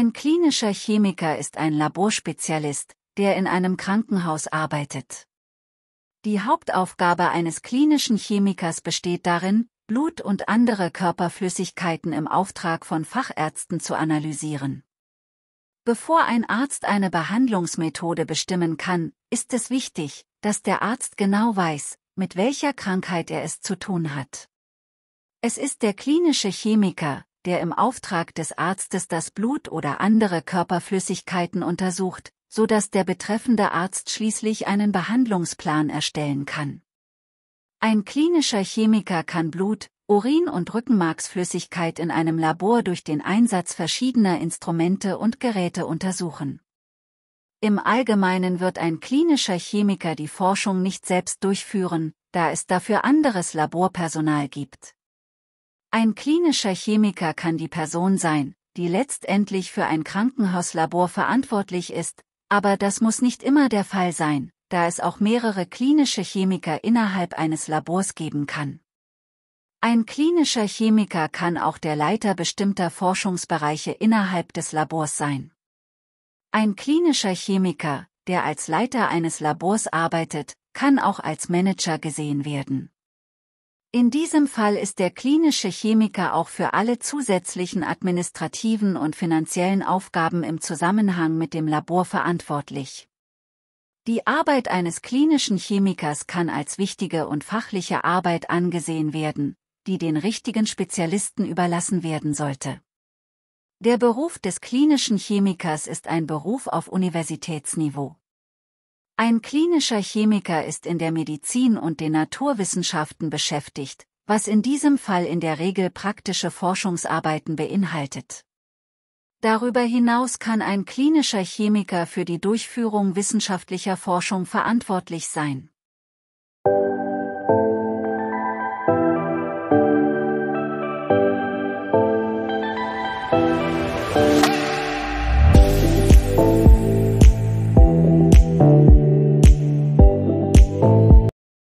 Ein klinischer Chemiker ist ein Laborspezialist, der in einem Krankenhaus arbeitet. Die Hauptaufgabe eines klinischen Chemikers besteht darin, Blut und andere Körperflüssigkeiten im Auftrag von Fachärzten zu analysieren. Bevor ein Arzt eine Behandlungsmethode bestimmen kann, ist es wichtig, dass der Arzt genau weiß, mit welcher Krankheit er es zu tun hat. Es ist der klinische Chemiker, der im Auftrag des Arztes das Blut oder andere Körperflüssigkeiten untersucht, so dass der betreffende Arzt schließlich einen Behandlungsplan erstellen kann. Ein klinischer Chemiker kann Blut, Urin und Rückenmarksflüssigkeit in einem Labor durch den Einsatz verschiedener Instrumente und Geräte untersuchen. Im Allgemeinen wird ein klinischer Chemiker die Forschung nicht selbst durchführen, da es dafür anderes Laborpersonal gibt. Ein klinischer Chemiker kann die Person sein, die letztendlich für ein Krankenhauslabor verantwortlich ist, aber das muss nicht immer der Fall sein, da es auch mehrere klinische Chemiker innerhalb eines Labors geben kann. Ein klinischer Chemiker kann auch der Leiter bestimmter Forschungsbereiche innerhalb des Labors sein. Ein klinischer Chemiker, der als Leiter eines Labors arbeitet, kann auch als Manager gesehen werden. In diesem Fall ist der klinische Chemiker auch für alle zusätzlichen administrativen und finanziellen Aufgaben im Zusammenhang mit dem Labor verantwortlich. Die Arbeit eines klinischen Chemikers kann als wichtige und fachliche Arbeit angesehen werden, die den richtigen Spezialisten überlassen werden sollte. Der Beruf des klinischen Chemikers ist ein Beruf auf Universitätsniveau. Ein klinischer Chemiker ist in der Medizin und den Naturwissenschaften beschäftigt, was in diesem Fall in der Regel praktische Forschungsarbeiten beinhaltet. Darüber hinaus kann ein klinischer Chemiker für die Durchführung wissenschaftlicher Forschung verantwortlich sein. thank you